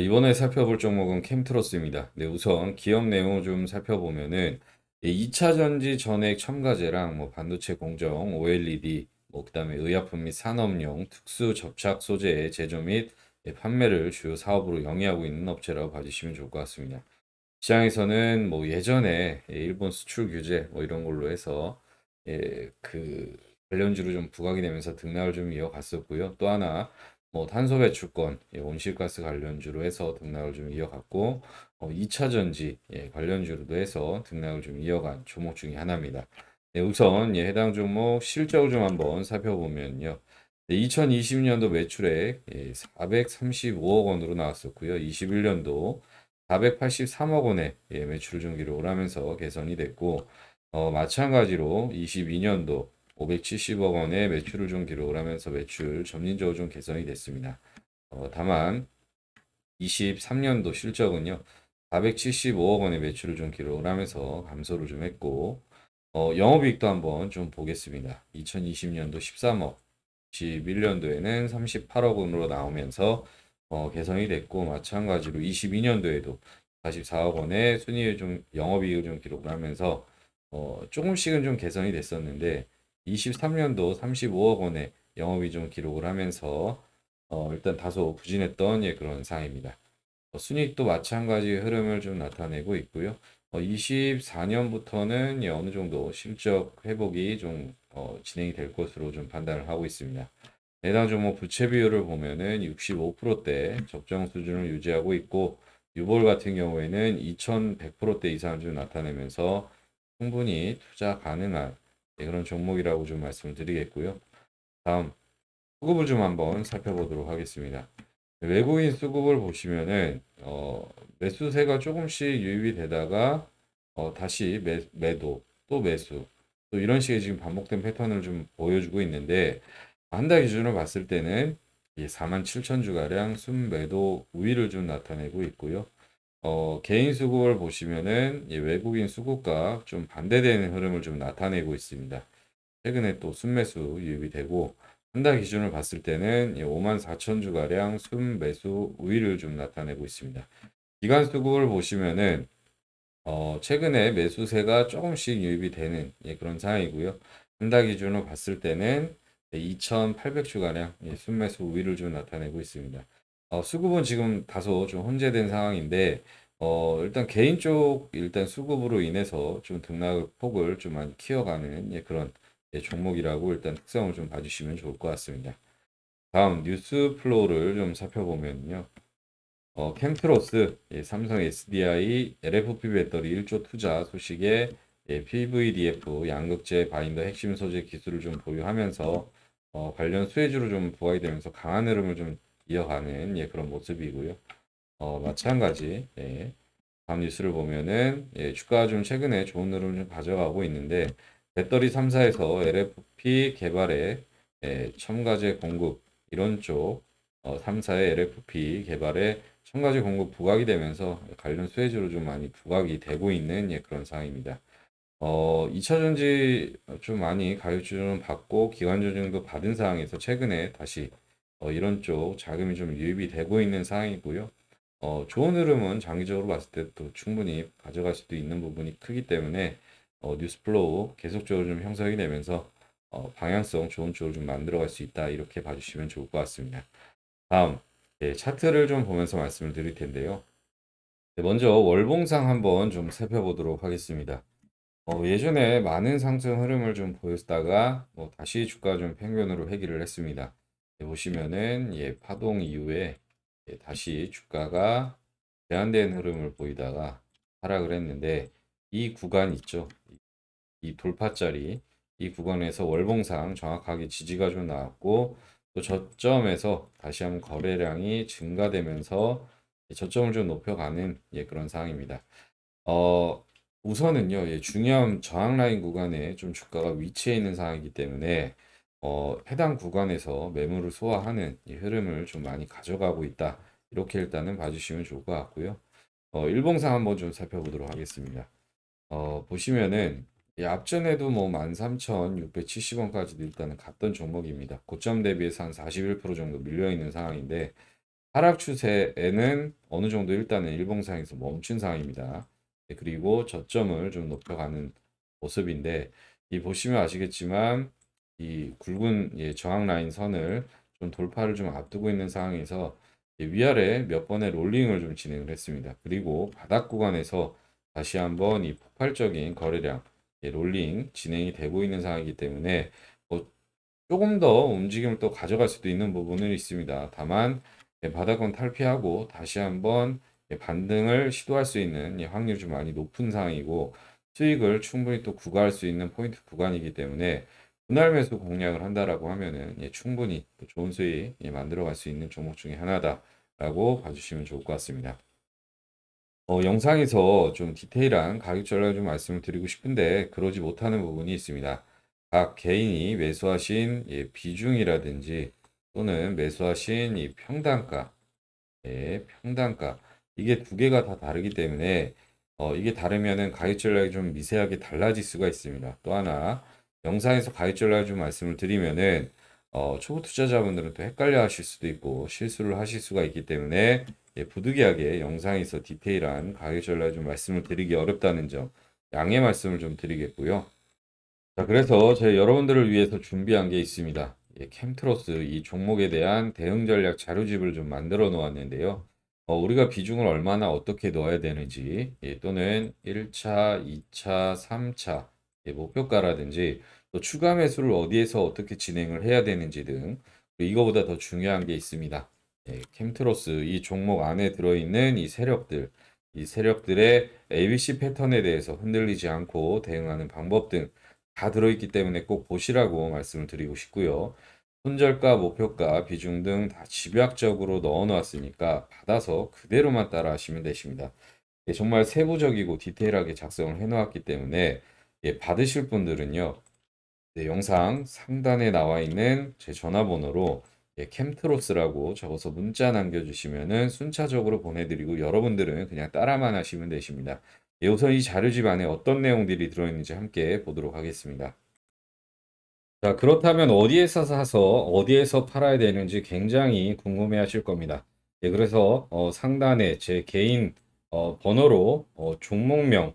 이번에 살펴볼 종목은 캠트러스입니다. 네, 우선 기업 내용좀 살펴보면은 2차 예, 전지 전액 첨가제랑 뭐 반도체 공정, OLED, 뭐 그다음에 의약품 및 산업용 특수 접착 소재의 제조 및 예, 판매를 주요 사업으로 영위하고 있는 업체라고 봐주시면 좋을 것 같습니다. 시장에서는 뭐 예전에 예, 일본 수출 규제 뭐 이런 걸로 해서 예, 그 관련주로 좀 부각이 되면서 등락을 좀 이어갔었고요. 또 하나 뭐 탄소 배출권, 예, 온실가스 관련주로 해서 등락을 좀 이어갔고 어, 2차 전지 예, 관련주로도 해서 등락을 좀 이어간 종목 중에 하나입니다. 예, 우선 예, 해당 종목 실적을 좀 한번 살펴보면요. 2020년도 매출액 435억 예, 원으로 나왔었고요. 21년도 483억 원의 매출을 좀 기록을 하면서 개선이 됐고 어, 마찬가지로 22년도 570억 원의 매출을 좀 기록을 하면서 매출 점진적으로 좀 개선이 됐습니다. 어, 다만 23년도 실적은요. 475억 원의 매출을 좀 기록을 하면서 감소를 좀 했고 어, 영업이익도 한번 좀 보겠습니다. 2020년도 13억, 21년도에는 38억 원으로 나오면서 어, 개선이 됐고 마찬가지로 22년도에도 44억 원의 순위익좀 영업이익을 좀 기록을 하면서 어, 조금씩은 좀 개선이 됐었는데 23년도 35억 원의 영업이익 기록을 하면서 어, 일단 다소 부진했던 예, 그런 상황입니다. 어, 순익도 마찬가지 흐름을 좀 나타내고 있고요. 어, 24년부터는 예, 어느 정도 실적 회복이 좀 어, 진행이 될 것으로 좀 판단을 하고 있습니다. 해당 종목 부채 비율을 보면은 65%대 적정 수준을 유지하고 있고 유볼 같은 경우에는 2,100%대 이상을 좀 나타내면서 충분히 투자 가능한 예, 그런 종목이라고 좀 말씀드리겠고요. 다음 수급을 좀 한번 살펴보도록 하겠습니다. 외국인 수급을 보시면은 어, 매수세가 조금씩 유입이 되다가 어, 다시 매, 매도 또 매수 또 이런 식의 지금 반복된 패턴을 좀 보여주고 있는데 한달 기준으로 봤을 때는 4만 7천 주가량 순매도 우위를 좀 나타내고 있고요. 어, 개인 수급을 보시면은 외국인 수급과 좀 반대되는 흐름을 좀 나타내고 있습니다. 최근에 또 순매수 유입이 되고 한달 기준을 봤을 때는 5만 4천 주가량 순매수 우위를 좀 나타내고 있습니다. 기간 수급을 보시면은 어, 최근에 매수세가 조금씩 유입이 되는 예, 그런 상황이고요. 한달 기준으로 봤을 때는 2,800주가량 예, 순매수 우위를 좀 나타내고 있습니다. 어, 수급은 지금 다소 좀 혼재된 상황인데 어, 일단 개인 쪽 일단 수급으로 인해서 좀 등락 폭을 좀 많이 키워가는 예, 그런 예, 종목이라고 일단 특성을 좀 봐주시면 좋을 것 같습니다. 다음 뉴스 플로우를 좀 살펴보면요. 어, 캠트로스, 예, 삼성 SDI, LFP 배터리 1조 투자 소식에 예, PVDF 양극재 바인더 핵심 소재 기술을 좀 보유하면서 어, 관련 수혜주로 좀 부각이 되면서 강한 흐름을 좀 이어가는 예, 그런 모습이고요. 어, 마찬가지 예, 다음 뉴스를 보면은 예, 주가가 좀 최근에 좋은 흐름 을 가져가고 있는데 배터리 3사에서 LFP 개발에 예, 첨가제 공급 이런 쪽 어, 3사의 LFP 개발에 첨가제 공급 부각이 되면서 관련 수혜주로 좀 많이 부각이 되고 있는 예, 그런 상황입니다. 어, 2차전지 좀 많이 가격 조정을 받고 기관 조정도 받은 상황에서 최근에 다시 어, 이런 쪽 자금이 좀 유입이 되고 있는 상황이고요. 어, 좋은 흐름은 장기적으로 봤을 때 또 충분히 가져갈 수도 있는 부분이 크기 때문에 어, 뉴스플로우 계속적으로 좀 형성이 되면서 어, 방향성 좋은 쪽으로 좀 만들어갈 수 있다 이렇게 봐주시면 좋을 것 같습니다. 다음 네, 차트를 좀 보면서 말씀을 드릴 텐데요. 네, 먼저 월봉상 한번 좀 살펴보도록 하겠습니다. 어, 예전에 많은 상승 흐름을 좀 보였다가 뭐 다시 주가 좀 평균으로 회귀를 했습니다. 네, 보시면은 예, 파동 이후에 예, 다시 주가가 제한된 흐름을 보이다가 하락을 했는데 이 구간 있죠. 이 돌파짜리 이 구간에서 월봉상 정확하게 지지가 좀 나왔고 또 저점에서 다시 한번 거래량이 증가되면서 예, 저점을 좀 높여가는 예, 그런 상황입니다. 어, 우선은요, 예, 중요한 저항 라인 구간에 좀 주가가 위치해 있는 상황이기 때문에 어, 해당 구간에서 매물을 소화하는 이 흐름을 좀 많이 가져가고 있다. 이렇게 일단은 봐주시면 좋을 것 같고요. 어, 일봉상 한번 좀 살펴보도록 하겠습니다. 어, 보시면은 앞전에도 뭐 13,670원까지도 일단은 갔던 종목입니다. 고점 대비해서 한 41% 정도 밀려있는 상황인데 하락 추세에는 어느 정도 일단은 일봉상에서 멈춘 상황입니다. 네, 그리고 저점을 좀 높여가는 모습인데 이 보시면 아시겠지만 이 굵은 예, 저항 라인 선을 좀 돌파를 좀 앞두고 있는 상황에서 예, 위아래 몇 번의 롤링을 좀 진행을 했습니다. 그리고 바닥 구간에서 다시 한번 이 폭발적인 거래량 예, 롤링 진행이 되고 있는 상황이기 때문에 뭐 조금 더 움직임을 또 가져갈 수도 있는 부분은 있습니다. 다만 예, 바닥은 탈피하고 다시 한번 예, 반등을 시도할 수 있는 예, 확률이 좀 많이 높은 상황이고 수익을 충분히 또 구가할 수 있는 포인트 구간이기 때문에 분할 매수 공략을 한다라고 하면은 예, 충분히 좋은 수익 예, 만들어갈 수 있는 종목 중에 하나다라고 봐주시면 좋을 것 같습니다. 어, 영상에서 좀 디테일한 가격 전략을 좀 말씀을 드리고 싶은데 그러지 못하는 부분이 있습니다. 각 개인이 매수하신 예, 비중이라든지 또는 매수하신 이 평단가, 예, 평단가 이게 두 개가 다 다르기 때문에 어, 이게 다르면은 가격 전략이 좀 미세하게 달라질 수가 있습니다. 또 하나 영상에서 가이드라인 좀 말씀을 드리면은 어, 초보 투자자분들은 또 헷갈려 하실 수도 있고 실수를 하실 수가 있기 때문에 예, 부득이하게 영상에서 디테일한 가이드라인 좀 말씀을 드리기 어렵다는 점 양해 말씀을 좀 드리겠고요. 자, 그래서 제 여러분들을 위해서 준비한 게 있습니다. 예, 캠트로스 이 종목에 대한 대응 전략 자료집을 좀 만들어 놓았는데요. 어, 우리가 비중을 얼마나 어떻게 넣어야 되는지 예, 또는 1차, 2차, 3차 예, 목표가라든지 또 추가 매수를 어디에서 어떻게 진행을 해야 되는지 등 이거보다 더 중요한 게 있습니다. 예, 캠트로스 이 종목 안에 들어있는 이 세력들 이 세력들의 ABC 패턴에 대해서 흔들리지 않고 대응하는 방법 등 다 들어있기 때문에 꼭 보시라고 말씀을 드리고 싶고요. 손절가, 목표가, 비중 등 다 집약적으로 넣어놓았으니까 받아서 그대로만 따라 하시면 되십니다. 예, 정말 세부적이고 디테일하게 작성을 해놓았기 때문에 예, 받으실 분들은요. 네, 영상 상단에 나와 있는 제 전화번호로 예, 캠트로스라고 적어서 문자 남겨주시면은 순차적으로 보내드리고 여러분들은 그냥 따라만 하시면 되십니다. 예, 우선 이 자료집 안에 어떤 내용들이 들어있는지 함께 보도록 하겠습니다. 자, 그렇다면 어디에서 사서 어디에서 팔아야 되는지 굉장히 궁금해 하실 겁니다. 예, 그래서 어, 상단에 제 개인 어, 번호로 어, 종목명